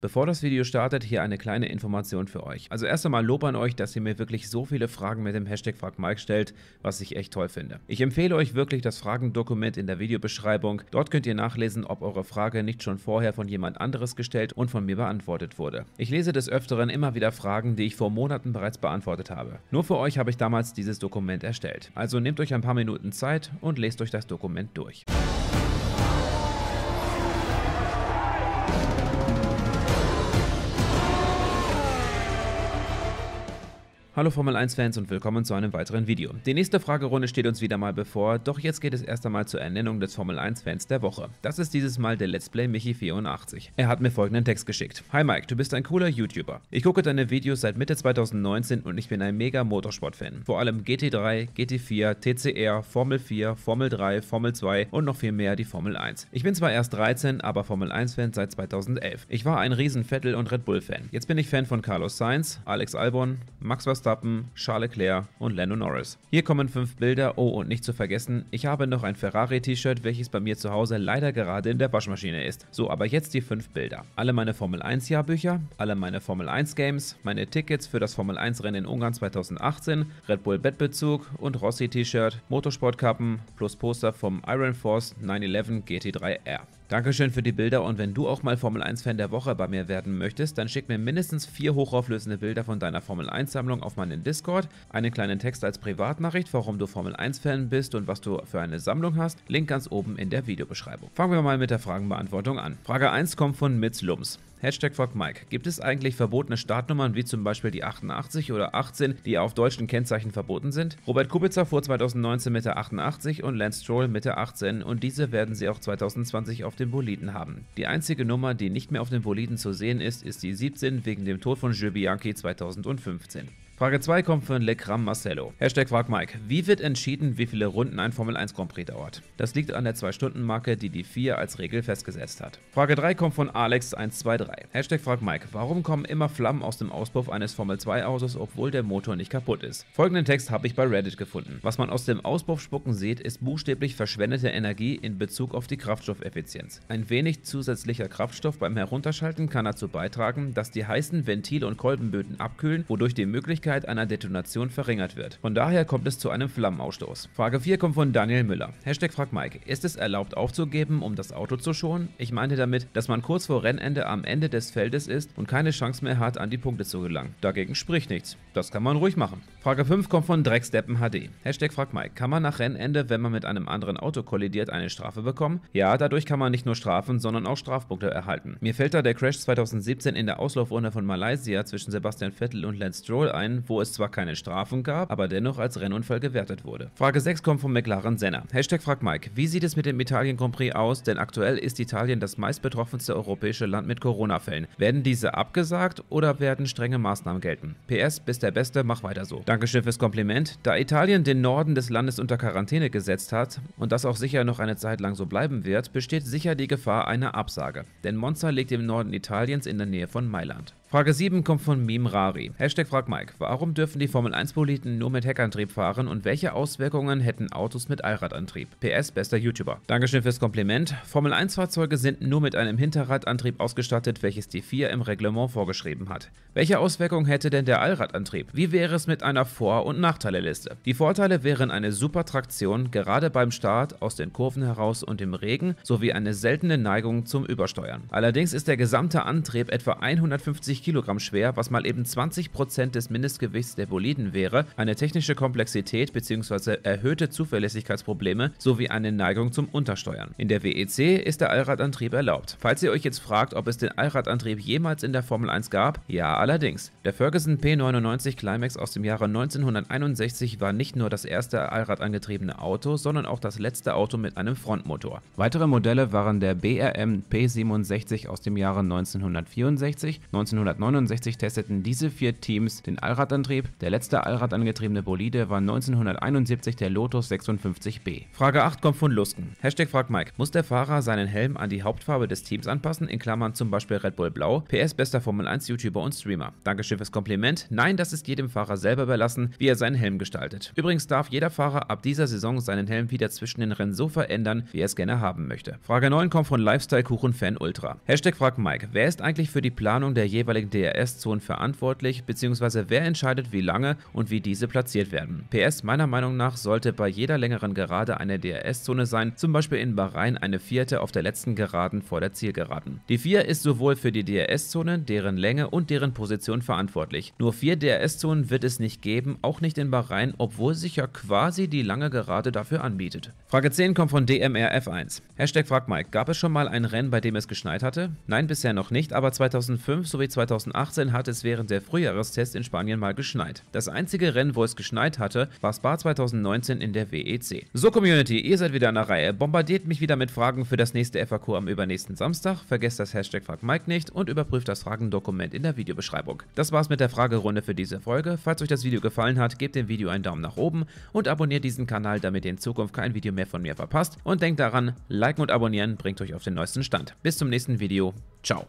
Bevor das Video startet, hier eine kleine Information für euch. Also erst einmal Lob an euch, dass ihr mir wirklich so viele Fragen mit dem Hashtag FragMike stellt, was ich echt toll finde. Ich empfehle euch wirklich das Fragendokument in der Videobeschreibung. Dort könnt ihr nachlesen, ob eure Frage nicht schon vorher von jemand anderes gestellt und von mir beantwortet wurde. Ich lese des Öfteren immer wieder Fragen, die ich vor Monaten bereits beantwortet habe. Nur für euch habe ich damals dieses Dokument erstellt. Also nehmt euch ein paar Minuten Zeit und lest euch das Dokument durch. Hallo Formel 1 Fans und willkommen zu einem weiteren Video. Die nächste Fragerunde steht uns wieder mal bevor, doch jetzt geht es erst einmal zur Ernennung des Formel 1 Fans der Woche. Das ist dieses Mal der Let's Play Michi84. Er hat mir folgenden Text geschickt. Hi Mike, du bist ein cooler YouTuber. Ich gucke deine Videos seit Mitte 2019 und ich bin ein mega Motorsport-Fan. Vor allem GT3, GT4, TCR, Formel 4, Formel 3, Formel 2 und noch viel mehr die Formel 1. Ich bin zwar erst 13, aber Formel 1 Fan seit 2011. Ich war ein riesen Vettel und Red Bull Fan. Jetzt bin ich Fan von Carlos Sainz, Alex Albon, Max Verstappen, Verstappen, Charles Leclerc und Lando Norris. Hier kommen fünf Bilder, oh und nicht zu vergessen, ich habe noch ein Ferrari-T-Shirt, welches bei mir zu Hause leider gerade in der Waschmaschine ist. So, aber jetzt die fünf Bilder. Alle meine Formel 1 Jahrbücher, alle meine Formel 1 Games, meine Tickets für das Formel 1 Rennen in Ungarn 2018, Red Bull Bettbezug und Rossi T-Shirt, Motorsportkappen plus Poster vom Iron Force 911 GT3R. Dankeschön für die Bilder und wenn du auch mal Formel 1 Fan der Woche bei mir werden möchtest, dann schick mir mindestens vier hochauflösende Bilder von deiner Formel 1 Sammlung auf meinen Discord, einen kleinen Text als Privatnachricht, warum du Formel 1 Fan bist und was du für eine Sammlung hast, Link ganz oben in der Videobeschreibung. Fangen wir mal mit der Fragenbeantwortung an. Frage 1 kommt von Mitz Lums. Hashtag Fuck Mike. Gibt es eigentlich verbotene Startnummern wie zum Beispiel die 88 oder 18, die auf deutschen Kennzeichen verboten sind? Robert Kubica fuhr 2019 mit der 88 und Lance Stroll mit der 18 und diese werden sie auch 2020 auf dem Boliden haben. Die einzige Nummer, die nicht mehr auf dem Boliden zu sehen ist, ist die 17 wegen dem Tod von Gilles Bianchi 2015. Frage 2 kommt von Lecram Marcello. Hashtag Quarkmike. Wie wird entschieden, wie viele Runden ein Formel 1 Grand Prix dauert? Das liegt an der 2-Stunden-Marke, die die 4 als Regel festgesetzt hat. Frage 3 kommt von Alex123. Hashtag Quarkmike. Warum kommen immer Flammen aus dem Auspuff eines Formel 2 Autos, obwohl der Motor nicht kaputt ist? Folgenden Text habe ich bei Reddit gefunden. Was man aus dem Auspuff spucken sieht, ist buchstäblich verschwendete Energie in Bezug auf die Kraftstoffeffizienz. Ein wenig zusätzlicher Kraftstoff beim Herunterschalten kann dazu beitragen, dass die heißen Ventil- und Kolbenböden abkühlen, wodurch die Möglichkeit Wahrscheinlichkeit einer Detonation verringert wird. Von daher kommt es zu einem Flammenausstoß. Frage 4 kommt von Daniel Müller. Hashtag frag Mike. Ist es erlaubt aufzugeben, um das Auto zu schonen? Ich meinte damit, dass man kurz vor Rennende am Ende des Feldes ist und keine Chance mehr hat, an die Punkte zu gelangen. Dagegen spricht nichts. Das kann man ruhig machen. Frage 5 kommt von Drecksteppen HD. Hashtag frag Mike. Kann man nach Rennende, wenn man mit einem anderen Auto kollidiert, eine Strafe bekommen? Ja, dadurch kann man nicht nur strafen, sondern auch Strafpunkte erhalten. Mir fällt da der Crash 2017 in der Auslaufrunde von Malaysia zwischen Sebastian Vettel und Lance Stroll ein, wo es zwar keine Strafen gab, aber dennoch als Rennunfall gewertet wurde. Frage 6 kommt von McLaren Senna. Hashtag frag Mike, wie sieht es mit dem Italien Grand Prix aus? Denn aktuell ist Italien das meistbetroffenste europäische Land mit Corona-Fällen. Werden diese abgesagt oder werden strenge Maßnahmen gelten? PS, bist der Beste, mach weiter so. Dankeschön fürs Kompliment. Da Italien den Norden des Landes unter Quarantäne gesetzt hat und das auch sicher noch eine Zeit lang so bleiben wird, besteht sicher die Gefahr einer Absage. Denn Monza liegt im Norden Italiens in der Nähe von Mailand. Frage 7 kommt von Mimrari. Hashtag frag Mike. Warum dürfen die Formel 1 Politen nur mit Heckantrieb fahren und welche Auswirkungen hätten Autos mit Allradantrieb? PS, bester YouTuber. Dankeschön fürs Kompliment. Formel 1 Fahrzeuge sind nur mit einem Hinterradantrieb ausgestattet, welches die FIA im Reglement vorgeschrieben hat. Welche Auswirkungen hätte denn der Allradantrieb? Wie wäre es mit einer Vor- und Nachteileliste? Die Vorteile wären eine super Traktion, gerade beim Start, aus den Kurven heraus und im Regen, sowie eine seltene Neigung zum Übersteuern. Allerdings ist der gesamte Antrieb etwa 150 150 Kilogramm schwer, was mal eben 20% Prozent des Mindestgewichts der Boliden wäre, eine technische Komplexität bzw. erhöhte Zuverlässigkeitsprobleme sowie eine Neigung zum Untersteuern. In der WEC ist der Allradantrieb erlaubt. Falls ihr euch jetzt fragt, ob es den Allradantrieb jemals in der Formel 1 gab, ja allerdings. Der Ferguson P99 Climax aus dem Jahre 1961 war nicht nur das erste allradangetriebene Auto, sondern auch das letzte Auto mit einem Frontmotor. Weitere Modelle waren der BRM P67 aus dem Jahre 1964, 1964 1969 testeten diese vier Teams den Allradantrieb. Der letzte allradangetriebene Bolide war 1971 der Lotus 56B. Frage 8 kommt von Lusken. Hashtag fragt Mike. Muss der Fahrer seinen Helm an die Hauptfarbe des Teams anpassen? In Klammern zum Beispiel Red Bull Blau. PS bester Formel 1 YouTuber und Streamer. Dankeschön fürs Kompliment. Nein, das ist jedem Fahrer selber überlassen, wie er seinen Helm gestaltet. Übrigens darf jeder Fahrer ab dieser Saison seinen Helm wieder zwischen den Rennen so verändern, wie er es gerne haben möchte. Frage 9 kommt von Lifestyle Kuchen Fan Ultra. Hashtag fragt Mike. Wer ist eigentlich für die Planung der jeweiligen jeweiligen DRS-Zonen verantwortlich, bzw. wer entscheidet, wie lange und wie diese platziert werden. PS meiner Meinung nach sollte bei jeder längeren Gerade eine DRS-Zone sein, zum Beispiel in Bahrain eine vierte auf der letzten Geraden vor der Zielgeraden. Die 4 ist sowohl für die DRS-Zone, deren Länge und deren Position verantwortlich. Nur vier DRS-Zonen wird es nicht geben, auch nicht in Bahrain, obwohl sich ja quasi die lange Gerade dafür anbietet. Frage 10 kommt von DMRF1. Hashtag frag Mike, gab es schon mal ein Rennen, bei dem es geschneit hatte? Nein, bisher noch nicht, aber 2005 sowie 2006 2018 hat es während der Frühjahrestests in Spanien mal geschneit. Das einzige Rennen, wo es geschneit hatte, war Spa 2019 in der WEC. So Community, ihr seid wieder an der Reihe. Bombardiert mich wieder mit Fragen für das nächste FAQ am übernächsten Samstag, vergesst das Hashtag FragMike nicht und überprüft das Fragendokument in der Videobeschreibung. Das war's mit der Fragerunde für diese Folge. Falls euch das Video gefallen hat, gebt dem Video einen Daumen nach oben und abonniert diesen Kanal, damit ihr in Zukunft kein Video mehr von mir verpasst. Und denkt daran, liken und abonnieren bringt euch auf den neuesten Stand. Bis zum nächsten Video. Ciao.